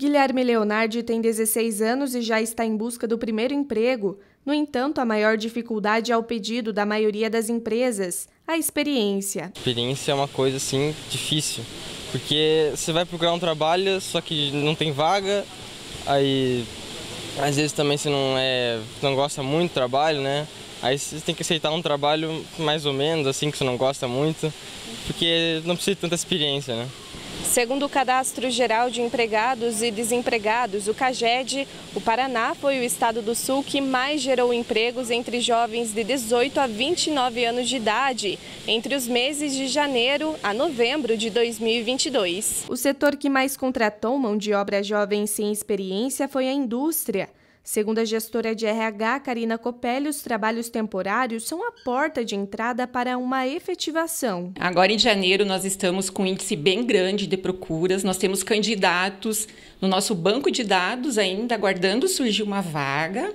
Guilherme Leonardi tem 16 anos e já está em busca do primeiro emprego. No entanto, a maior dificuldade é o pedido da maioria das empresas, a experiência. A experiência é uma coisa assim difícil, porque você vai procurar um trabalho, só que não tem vaga, aí às vezes também você não é, não gosta muito do trabalho, né? Aí você tem que aceitar um trabalho mais ou menos assim que você não gosta muito, porque não precisa de tanta experiência, né? Segundo o Cadastro Geral de Empregados e Desempregados, o CAGED, o Paraná foi o estado do sul que mais gerou empregos entre jovens de 18 a 29 anos de idade, entre os meses de janeiro a novembro de 2022. O setor que mais contratou mão de obra jovem sem experiência foi a indústria. Segundo a gestora de RH, Karina Copelli, os trabalhos temporários são a porta de entrada para uma efetivação. Agora em janeiro nós estamos com um índice bem grande de procuras, nós temos candidatos no nosso banco de dados ainda aguardando surgir uma vaga.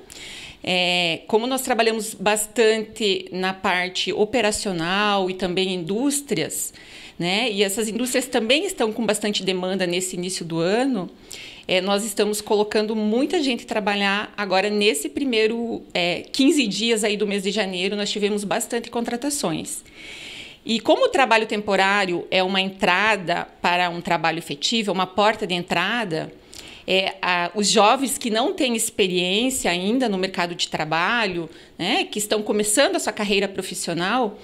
É, como nós trabalhamos bastante na parte operacional e também indústrias, né, e essas indústrias também estão com bastante demanda nesse início do ano, é, nós estamos colocando muita gente trabalhar agora nesse primeiro é, 15 dias aí do mês de janeiro, nós tivemos bastante contratações. E como o trabalho temporário é uma entrada para um trabalho efetivo, é uma porta de entrada, é, a, os jovens que não têm experiência ainda no mercado de trabalho, né, que estão começando a sua carreira profissional,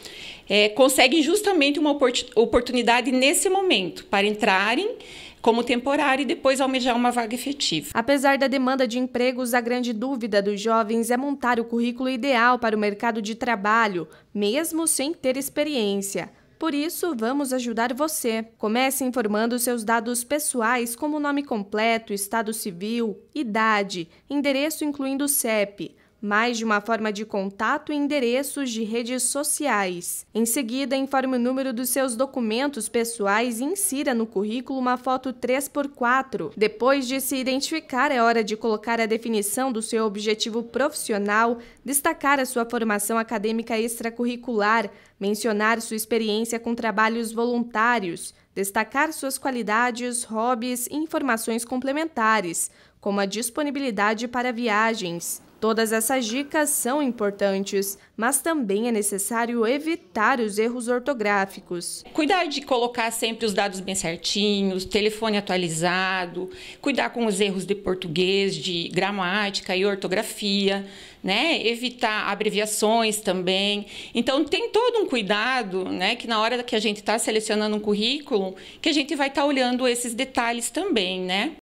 é, conseguem justamente uma oportunidade nesse momento para entrarem como temporário e depois almejar uma vaga efetiva. Apesar da demanda de empregos, a grande dúvida dos jovens é montar o currículo ideal para o mercado de trabalho, mesmo sem ter experiência. Por isso, vamos ajudar você. Comece informando seus dados pessoais, como nome completo, estado civil, idade, endereço incluindo CEP, mais de uma forma de contato e endereços de redes sociais. Em seguida, informe o número dos seus documentos pessoais e insira no currículo uma foto 3x4. Depois de se identificar, é hora de colocar a definição do seu objetivo profissional, destacar a sua formação acadêmica extracurricular, mencionar sua experiência com trabalhos voluntários, destacar suas qualidades, hobbies e informações complementares, como a disponibilidade para viagens. Todas essas dicas são importantes, mas também é necessário evitar os erros ortográficos. Cuidar de colocar sempre os dados bem certinhos, telefone atualizado, cuidar com os erros de português, de gramática e ortografia, né? Evitar abreviações também. Então tem todo um cuidado, né? Que na hora que a gente está selecionando um currículo, que a gente vai estar tá olhando esses detalhes também, né?